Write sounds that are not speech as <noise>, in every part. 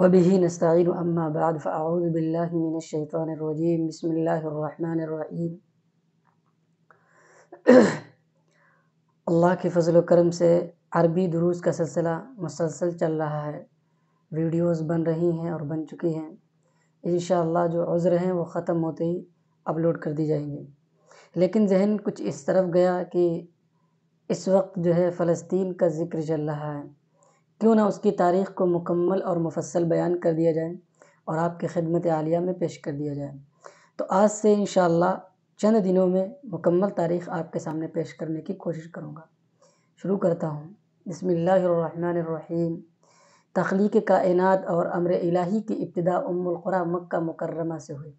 وبه نستعين أما بعد فأعوذ بالله من الشيطان الرجيم بسم الله الرحمن الرحيم اللہ کے فضل و کرم سے عربی دروس کا سلسلہ مسلسل چل رہا ہے ویڈیوز بن رہی ہیں اور بن چکی ہیں انشاءاللہ جو عذر ہیں وہ ختم ہوتے ہی اپلوڈ کر دی جائیں گے لیکن ذہن کچھ اس طرف گیا کہ اس وقت جو ہے فلسطین کا ذکر چل رہا ہے کیوں نہ اس کی تاریخ کو مکمل اور مفصل بیان کر دیا جائے اور آپ کی خدمت عالیہ میں پیش کر دیا جائے تو آج سے ان شاء اللہ چند دنوں میں مکمل تاریخ آپ کے سامنے پیش کرنے کی کوشش کروں گا شروع کرتا ہوں بسم اللہ الرحمن الرحیم تخلیق کائنات اور امر الہی کی ابتدا ام القرا مکہ مکرمہ سے ہوئی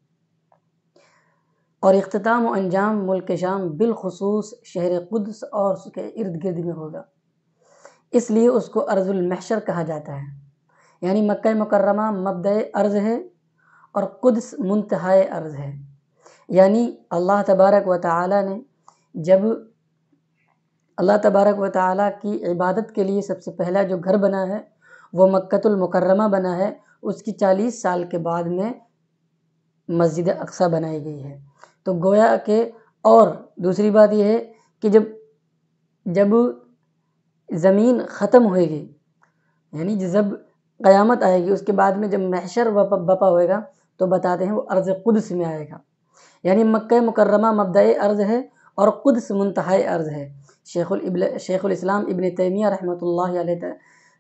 اور اختتام و انجام ملک شام بالخصوص شہر قدس اور اس ارد گرد میں ہوگا اس لیے اس کو ارض المحشر کہا جاتا ہے یعنی مکہ مکرمہ مبدع ارض ہے اور قدس منتہائے ارض ہے یعنی اللہ تبارک و تعالی نے جب اللہ تبارک و تعالی کی عبادت کے لیے سب سے پہلا جو گھر بنا ہے وہ مکت المکرمہ بنا ہے اس کی چالیس سال کے بعد میں مسجد اقسا بنائی گئی ہے تو گویا کہ اور دوسری بات یہ ہے کہ جب جب زمین ختم ہوئے گی یعنی جی جب قیامت آئے گی اس کے بعد میں جب محشر و بپا ہوئے گا تو بتاتے ہیں وہ عرض قدس میں آئے گا یعنی مکہ مکرمہ مبدع ارض ہے اور قدس منتہائے ارض ہے شیخ البل شیخ الاسلام ابن تعمیہ رحمۃ علیہ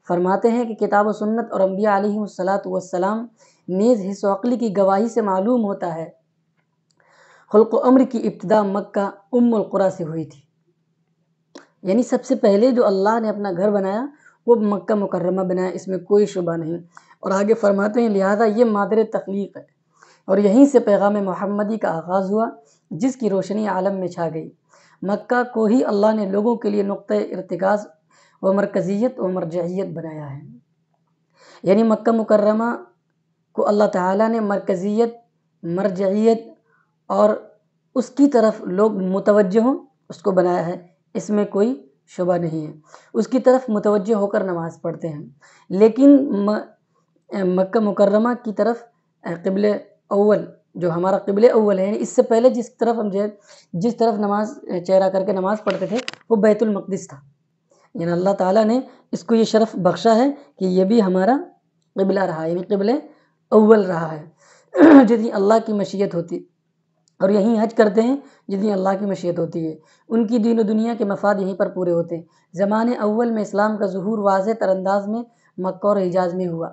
فرماتے ہیں کہ کتاب و سنت اور انبیاء علیہ السلام نیز و عقلی کی گواہی سے معلوم ہوتا ہے خلق و عمر کی ابتدا مکہ ام القرا سے ہوئی تھی یعنی سب سے پہلے جو اللہ نے اپنا گھر بنایا وہ مکہ مکرمہ بنایا اس میں کوئی شبہ نہیں اور آگے فرماتے ہیں لہٰذا یہ مادر تخلیق ہے اور یہیں سے پیغام محمدی کا آغاز ہوا جس کی روشنی عالم میں چھا گئی مکہ کو ہی اللہ نے لوگوں کے لیے نقطۂ ارتکاز و مرکزیت و مرجعیت بنایا ہے یعنی مکہ مکرمہ کو اللہ تعالیٰ نے مرکزیت مرجعیت اور اس کی طرف لوگ متوجہ ہوں اس کو بنایا ہے اس میں کوئی شبہ نہیں ہے اس کی طرف متوجہ ہو کر نماز پڑھتے ہیں لیکن مکہ مکرمہ کی طرف قبل اول جو ہمارا قبل اول ہے یعنی اس سے پہلے جس طرف ہم جو ہے جس طرف نماز چہرہ کر کے نماز پڑھتے تھے وہ بیت المقدس تھا یعنی اللہ تعالیٰ نے اس کو یہ شرف بخشا ہے کہ یہ بھی ہمارا قبلہ رہا ہے یعنی قبل اول رہا ہے <clears throat> جیسے اللہ کی مشیت ہوتی اور یہیں حج کرتے ہیں جتنی اللہ کی مشیت ہوتی ہے ان کی دین و دنیا کے مفاد یہیں پر پورے ہوتے ہیں زمانے اول میں اسلام کا ظہور واضح تر انداز میں مکہ اور حجاز میں ہوا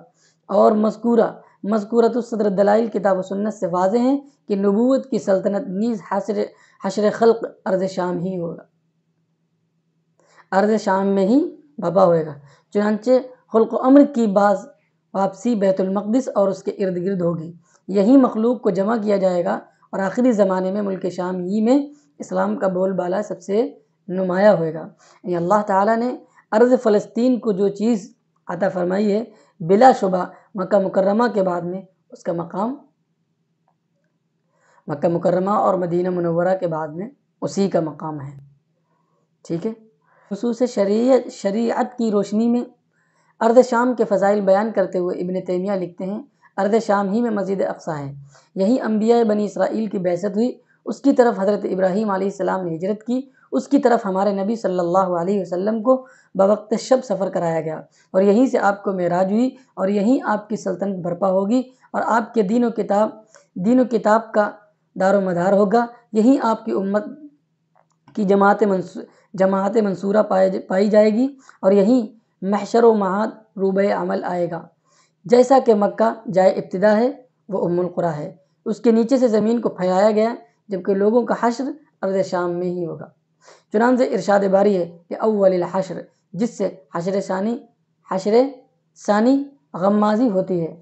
اور مذکورہ مذکورہ تو صدر دلائل کتاب و سنت سے واضح ہیں کہ نبوت کی سلطنت نیز حشر حشر خلق ارض شام ہی ہوگا ارض شام میں ہی بابا ہوئے گا چنانچہ خلق و امر کی بعض واپسی بیت المقدس اور اس کے ارد گرد ہوگی یہی مخلوق کو جمع کیا جائے گا اور آخری زمانے میں ملک شام ہی میں اسلام کا بول بالا سب سے نمایاں ہوئے گا یعنی اللہ تعالیٰ نے ارض فلسطین کو جو چیز عطا فرمائی ہے بلا شبہ مکہ مکرمہ کے بعد میں اس کا مقام مکہ مکرمہ اور مدینہ منورہ کے بعد میں اسی کا مقام ہے ٹھیک ہے خصوص شریعت شریعت کی روشنی میں ارض شام کے فضائل بیان کرتے ہوئے ابن تیمیہ لکھتے ہیں ارد شام ہی میں مزید اقسا ہے یہیں انبیاء بنی اسرائیل کی بحثت ہوئی اس کی طرف حضرت ابراہیم علیہ السلام نے ہجرت کی اس کی طرف ہمارے نبی صلی اللہ علیہ وسلم کو بوقت شب سفر کرایا گیا اور یہیں سے آپ کو معراج ہوئی اور یہیں آپ کی سلطنت بھرپا ہوگی اور آپ کے دین و کتاب دین و کتاب کا دار و مدار ہوگا یہیں آپ کی امت کی جماعت جماعت منصورہ پائی جائے گی اور یہیں محشر و مہاد روبہ عمل آئے گا جیسا کہ مکہ جائے ابتدا ہے وہ ام القرا ہے اس کے نیچے سے زمین کو پھیلایا گیا جبکہ لوگوں کا حشر عرض شام میں ہی ہوگا چنانچہ ارشاد باری ہے کہ اول الحشر جس سے حشر ثانی حشر ثانی غم ماضی ہوتی ہے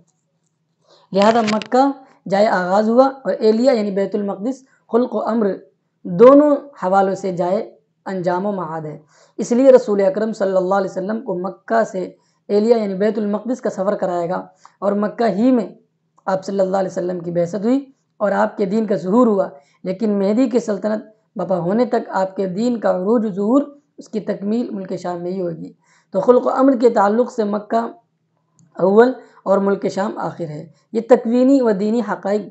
لہذا مکہ جائے آغاز ہوا اور ایلیا یعنی بیت المقدس خلق و امر دونوں حوالوں سے جائے انجام و معاد ہے اس لیے رسول اکرم صلی اللہ علیہ وسلم کو مکہ سے ایلیا یعنی بیت المقدس کا سفر کرائے گا اور مکہ ہی میں آپ صلی اللہ علیہ وسلم کی بحثت ہوئی اور آپ کے دین کا ظہور ہوا لیکن مہدی کے سلطنت بپا ہونے تک آپ کے دین کا عروج ظہور اس کی تکمیل ملک شام میں ہی ہوگی تو خلق و امر کے تعلق سے مکہ اول اور ملک شام آخر ہے یہ تکوینی و دینی حقائق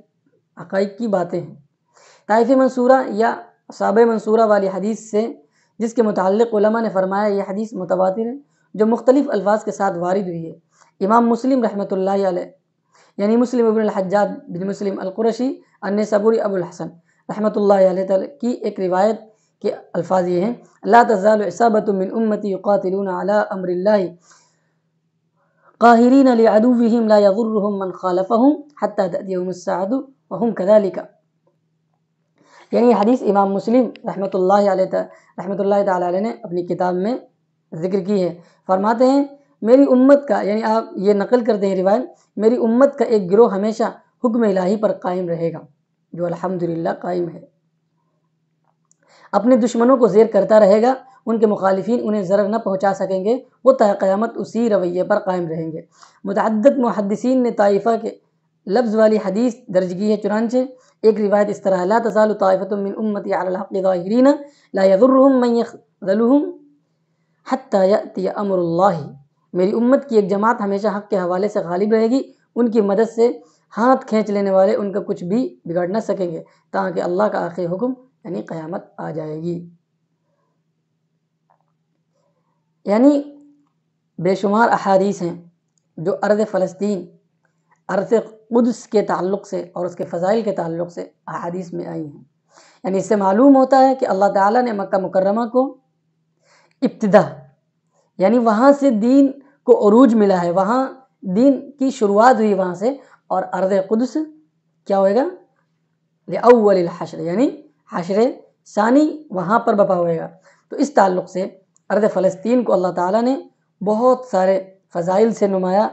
حقائق کی باتیں ہیں طائف منصورہ یا صابۂ منصورہ والی حدیث سے جس کے متعلق علماء نے فرمایا یہ حدیث متواتر ہے جو مختلف الفاظ کے ساتھ وارد ہوئی ہے امام مسلم رحمۃ علیہ یعنی مسلم ابن الحجاد بن مسلم القرشی ان صبوری ابو الحسن رحمۃ علیہ تعلق کی ایک روایت کے الفاظ یہ ہیں اللہ من من امتی امر اللہ قاہرین كذلك یعنی حدیث امام مسلم رحمۃ اللہ علیہ رحمۃ اللہ تعالیٰ علیہ نے اپنی کتاب میں ذکر کی ہے فرماتے ہیں میری امت کا یعنی آپ یہ نقل کرتے ہیں روایت میری امت کا ایک گروہ ہمیشہ حکم الہی پر قائم رہے گا جو الحمدللہ قائم ہے اپنے دشمنوں کو زیر کرتا رہے گا ان کے مخالفین انہیں ضرر نہ پہنچا سکیں گے وہ قیامت اسی رویے پر قائم رہیں گے متعدد محدثین نے طائفہ کے لفظ والی حدیث درج کی ہے چنانچہ ایک روایت اس طرح لا تزال من امتی علی الحق ظاہرین لا یضرهم من یخذلهم حتیٰۃ امر اللہ میری امت کی ایک جماعت ہمیشہ حق کے حوالے سے غالب رہے گی ان کی مدد سے ہاتھ کھینچ لینے والے ان کا کچھ بھی بگاڑ نہ سکیں گے تاکہ اللہ کا آخری حکم یعنی قیامت آ جائے گی یعنی بے شمار احادیث ہیں جو ارض فلسطین ارض قدس کے تعلق سے اور اس کے فضائل کے تعلق سے احادیث میں آئی ہیں یعنی اس سے معلوم ہوتا ہے کہ اللہ تعالیٰ نے مکہ مکرمہ کو ابتدا یعنی وہاں سے دین کو عروج ملا ہے وہاں دین کی شروعات ہوئی وہاں سے اور ارض قدس کیا ہوئے گا اول الحشر یعنی حشر ثانی وہاں پر بپا ہوئے گا تو اس تعلق سے ارض فلسطین کو اللہ تعالیٰ نے بہت سارے فضائل سے نمایاں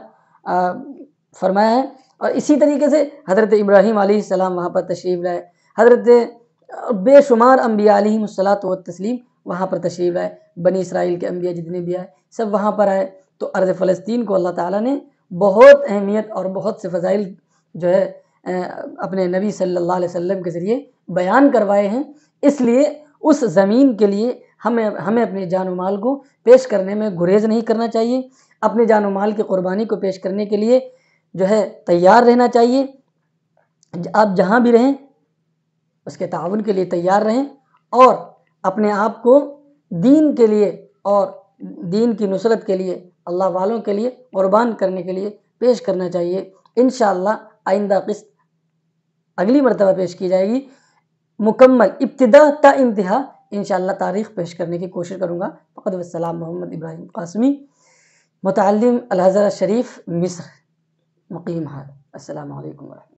فرمایا ہے اور اسی طریقے سے حضرت ابراہیم علیہ السلام وہاں پر تشریف لائے حضرت بے شمار انبیاء علیہ الصلاۃ و تسلیم وہاں پر تشریف آئے بنی اسرائیل کے انبیاء جتنے بھی آئے سب وہاں پر آئے تو ارض فلسطین کو اللہ تعالیٰ نے بہت اہمیت اور بہت سے فضائل جو ہے اپنے نبی صلی اللہ علیہ وسلم کے ذریعے بیان کروائے ہیں اس لیے اس زمین کے لیے ہمیں ہمیں اپنے جان و مال کو پیش کرنے میں گریز نہیں کرنا چاہیے اپنے جان و مال کے قربانی کو پیش کرنے کے لیے جو ہے تیار رہنا چاہیے آپ جہاں بھی رہیں اس کے تعاون کے لیے تیار رہیں اور اپنے آپ کو دین کے لیے اور دین کی نصرت کے لیے اللہ والوں کے لیے قربان کرنے کے لیے پیش کرنا چاہیے انشاءاللہ آئندہ قسط اگلی مرتبہ پیش کی جائے گی مکمل ابتدا تا انتہا انشاءاللہ تاریخ پیش کرنے کی کوشش کروں گا فقد والسلام محمد ابراہیم قاسمی متعلم الحضر شریف مصر مقیم حال السلام علیکم ورحمۃ